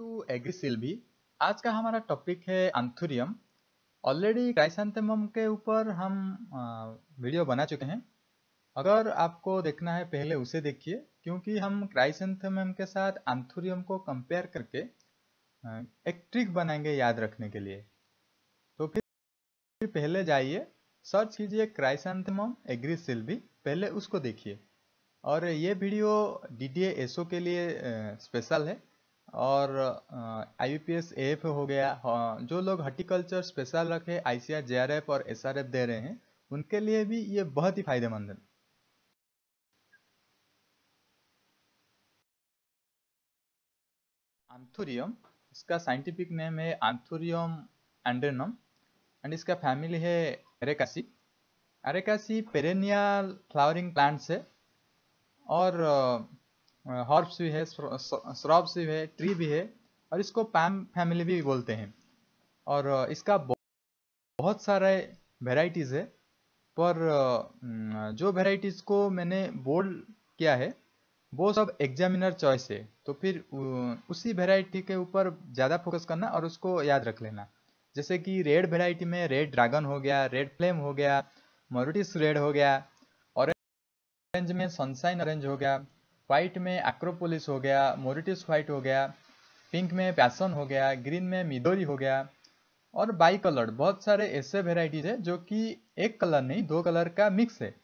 To एग्रीसिल्वी आज का हमारा टॉपिक है अंथुरियम ऑलरेडी क्राइसेंथेमम के ऊपर हम वीडियो बना चुके हैं अगर आपको देखना है पहले उसे देखिए क्योंकि हम क्राइसेंथेमम के साथ अंथुरियम को कंपेयर करके एक ट्रिक बनाएंगे याद रखने के लिए तो फिर पहले जाइए सर्च कीजिए क्राइसेंथेमम एग्री सिल्वी पहले उसको देखिए और ये वीडियो डी डी एसओ के लिए स्पेशल है और आई पी एस एफ हो गया हाँ, जो लोग हार्टिकल्चर स्पेशल रखे I C A R J R F S R F दे रहे हैं उनके लिए भी ये बहुत ही फायदेमंद है आंथुरियम इसका साइंटिफिक नेम है आंथुरियम एंड्रेनम एंड इसका फैमिली है Arecaceae Arecaceae perennial flowering plants है और uh, हॉर्ब्स भी है श्रॉब्स भी है ट्री भी है और इसको पैम फैमिली भी बोलते हैं और इसका बहुत सारे वेराइटीज़ है पर जो वेराइटीज़ को मैंने बोल्ड किया है वो सब एग्जामिनर चॉइस है तो फिर उसी वेराइटी के ऊपर ज़्यादा फोकस करना और उसको याद रख लेना जैसे कि रेड वेराइटी में रेड ड्रैगन हो गया रेड फ्लेम हो गया मोरिटिस रेड हो गया ऑरेंज में सनसाइन ऑरेंज हो गया व्हाइट में एक्रोपोलिस हो गया मोरिटिस व्हाइट हो गया पिंक में पैसन हो गया ग्रीन में मिदोरी हो गया और बाई कलर बहुत सारे ऐसे वेराइटीज है जो कि एक कलर नहीं दो कलर का मिक्स है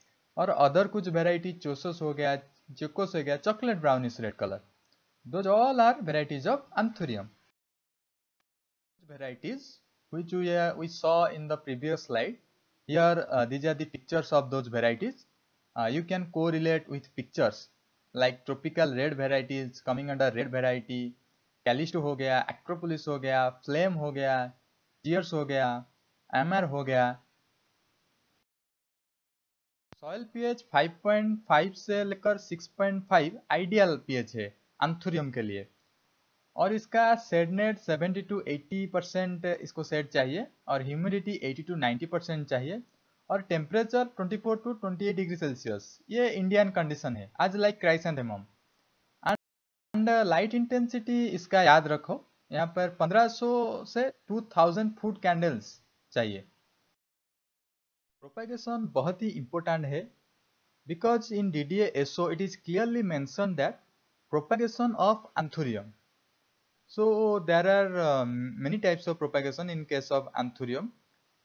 और अदर कुछ वेराइटी चोसस हो गया चिकोस हो गया chocolate brownies red colour those all are varieties of anthurium varieties which you we saw in the previous slide here these are these are the pictures of those varieties uh, you can correlate like tropical red varieties coming under red variety कैलिस्ट हो गया एक्ट्रोपोलिस हो गया flame हो गया जियर्स हो गया M हो गया सॉइल पीएच 5.5 से लेकर 6.5 आइडियल पीएच है अंथुरियम के लिए और इसका सेडनेट 70 टू 80 परसेंट इसको सेड चाहिए और ह्यूमिडिटी 80 टू 90 परसेंट चाहिए और टेम्परेचर 24 टू 28 डिग्री सेल्सियस ये इंडियन कंडीशन है आज लाइक क्राइस and hmm and light intensity इसका याद रखो यहाँ पर 1500 से 2000 फुट कैंडल्स चाहिए प्रोपेगेशन बहुत ही इम्पोर्टेंट है because in D D S O it is clearly mention that propagation of anthurium so there are many types of propagation in case of anthurium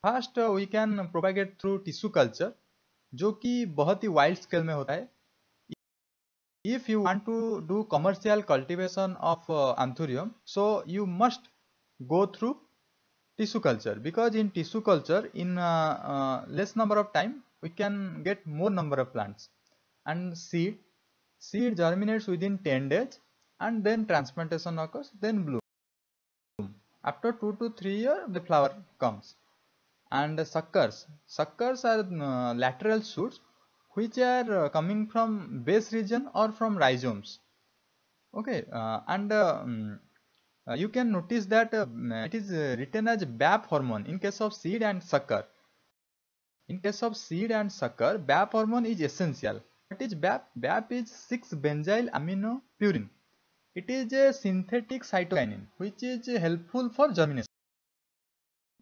first we can propagate through tissue culture जो कि बहुत ही wild scale में होता है if you want to do commercial cultivation of anthurium so you must go through tissue culture because in tissue culture in less number of time we can get more number of plants and seed seed germinates within ten days and then transplantation occurs then blue after two to three year the flower comes and suckers. Suckers are uh, lateral shoots which are uh, coming from base region or from rhizomes. Okay, uh, and um, you can notice that uh, mm, it is written as BAP hormone in case of seed and sucker. In case of seed and sucker, BAP hormone is essential. What is BAP? BAP is 6-benzyl amino purine. It is a synthetic cytokinin which is helpful for germination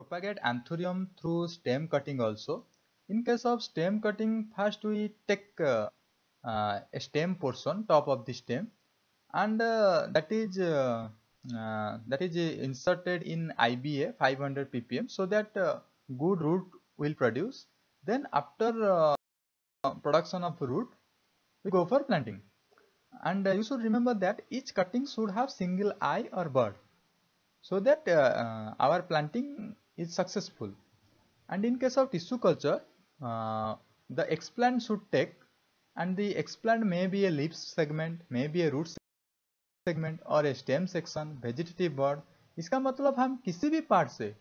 propagate anthurium through stem cutting also. In case of stem cutting, first we take uh, uh, a stem portion, top of the stem, and uh, that is uh, uh, that is inserted in IBA 500 ppm so that uh, good root will produce. Then after production of root, we go for planting. And you should remember that each cutting should have single eye or bud so that uh, our planting is successful. And in case of tissue culture, uh, the explant should take and the explant may be a leaf segment, may be a root segment or a stem section, vegetative bud. इसका मतलब हम किसी भी part से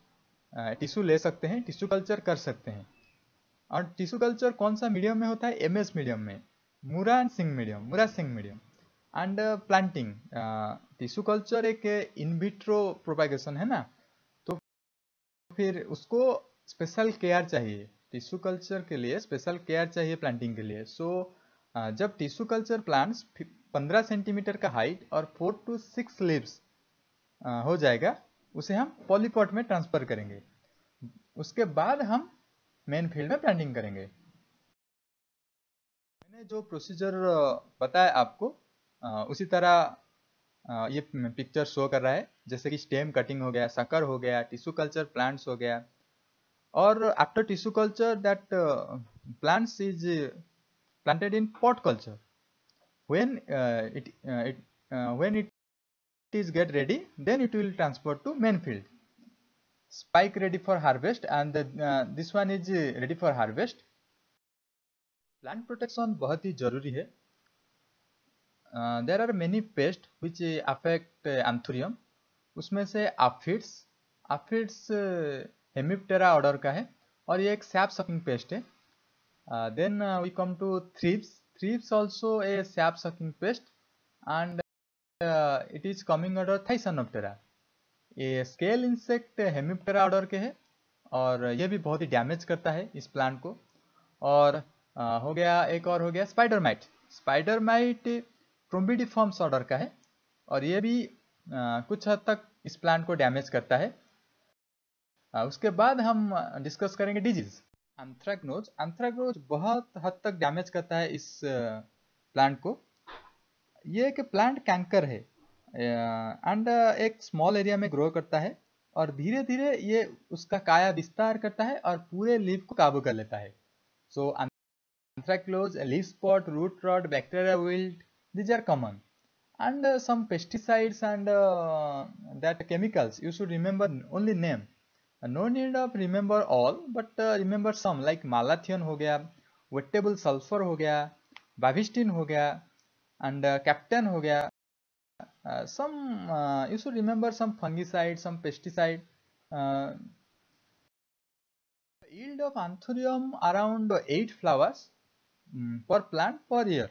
tissue ले सकते हैं tissue culture कर सकते हैं और टिश्यू कल्चर कौन सा मीडियम में होता है एम एस मीडियम में मुरा एंड सिंह मीडियम मुरा सिंह medium and planting tissue culture एक इनविट्रो प्रोपागेशन है ना फिर उसको स्पेशल केयर चाहिए टिश्यू कल्चर के लिए स्पेशल केयर चाहिए प्लांटिंग के लिए सो so, जब टिश्यू कल्चर प्लांट्स 15 सेंटीमीटर का हाइट और 4 टू 6 लिप्स हो जाएगा उसे हम पॉलीपॉट में ट्रांसफ़र करेंगे उसके बाद हम मेन फील्ड में प्लांटिंग करेंगे मैंने जो प्रोसीजर बताया आपको उसी तरह ये पिक्चर शो कर रहा है जैसे कि स्टेम कटिंग हो गया सकर हो गया टिश्यू कल्चर प्लांट्स हो गया और after tissue culture that plants is planted in pot culture when it it when it is get ready then it will transport to main field spike ready for harvest and this one is ready for harvest plant protection बहुत ही जरूरी है there are many pest which affect affect uh, उसमें से आफिड्स आफिड्स Hemiptera order का है और ये एक सैप सकिंग पेस्ट है then we come to thrips thrips also a sap sucking pest and it is coming order Thysanoptera ये स्केल इंसेक्ट हेमिप्टेरा ऑर्डर के है और ये भी बहुत ही डैमेज करता है इस प्लांट को और uh, हो गया एक और हो गया spider mite spider mite Trombidiformes order का है और ये भी आ, कुछ हद तक इस प्लांट को डैमेज करता है आ, उसके बाद हम डिस्कस करेंगे डिजीज एंथ्रेक्नोज एंथ्रेक्नोज बहुत हद तक डैमेज करता है इस प्लांट को ये एक प्लांट कैंकर है एंड एक स्मॉल एरिया में ग्रो करता है और धीरे धीरे ये उसका काया विस्तार करता है और पूरे लीव को काबू कर लेता है so so, leaf spot root rot bacteria wilt these are common and uh, some pesticides and uh, that chemicals you should remember only name uh, no need of remember all but uh, remember some like malathion ho gaya sulfur, sulphur bavistin, गया and uh, captain गया uh, Some you should remember some fungicides, some remember yield of anthurium around 8 flowers mm, per plant per year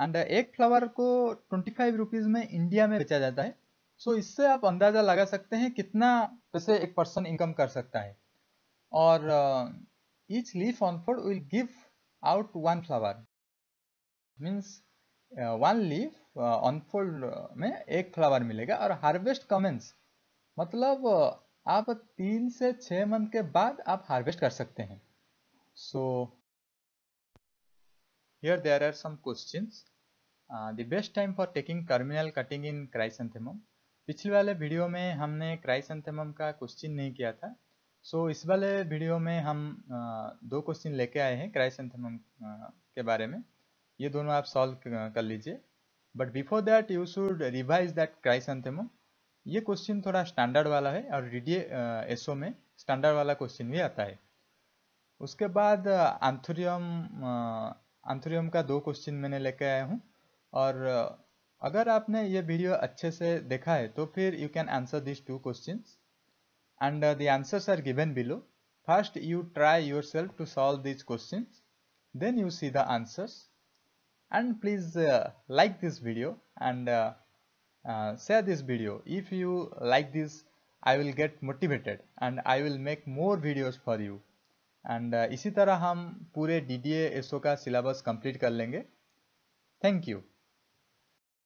and एक flower को twenty five rupees में India में बेचा जाता है so so, इससे आप अंदाज़ा लगा सकते हैं कितना पैसे एक पर्सन इनकम कर सकता है और each leaf on ford will give out one flower means one leaf leaf uh, uh, uh, में एक फ्लावर मिलेगा और हार्वेस्ट कमेंस मतलब आप तीन से छ मंथ के बाद आप हार्वेस्ट कर सकते हैं so here there are some questions the best time for taking terminal cutting in chrysanthemum पिछले वाले वीडियो में हमने क्राइसेंथेमम का क्वेश्चन नहीं किया था सो so, इस वाले वीडियो में हम uh, दो क्वेश्चन लेके आए हैं क्राइसेंथेमम uh, के बारे में ये दोनों आप सॉल्व कर लीजिए but before that you should revise that chrysanthemum ये क्वेश्चन थोड़ा स्टैंडर्ड वाला है और रिडी एसओ uh, में स्टैंडर्ड वाला क्वेश्चन भी आता है उसके बाद आंथुरियम आंथुरियम का दो क्वेश्चन मैंने लेके आया हूँ और अगर आपने ये वीडियो अच्छे से देखा है तो फिर you can answer this two question and the answers are given below first you try yourself to solve this question then you see the answers and please like this video and share this video if you like this I will get motivated and I will make more videos for you and इसी तरह हम पूरे D D SO का syllabus complete कर लेंगे thank you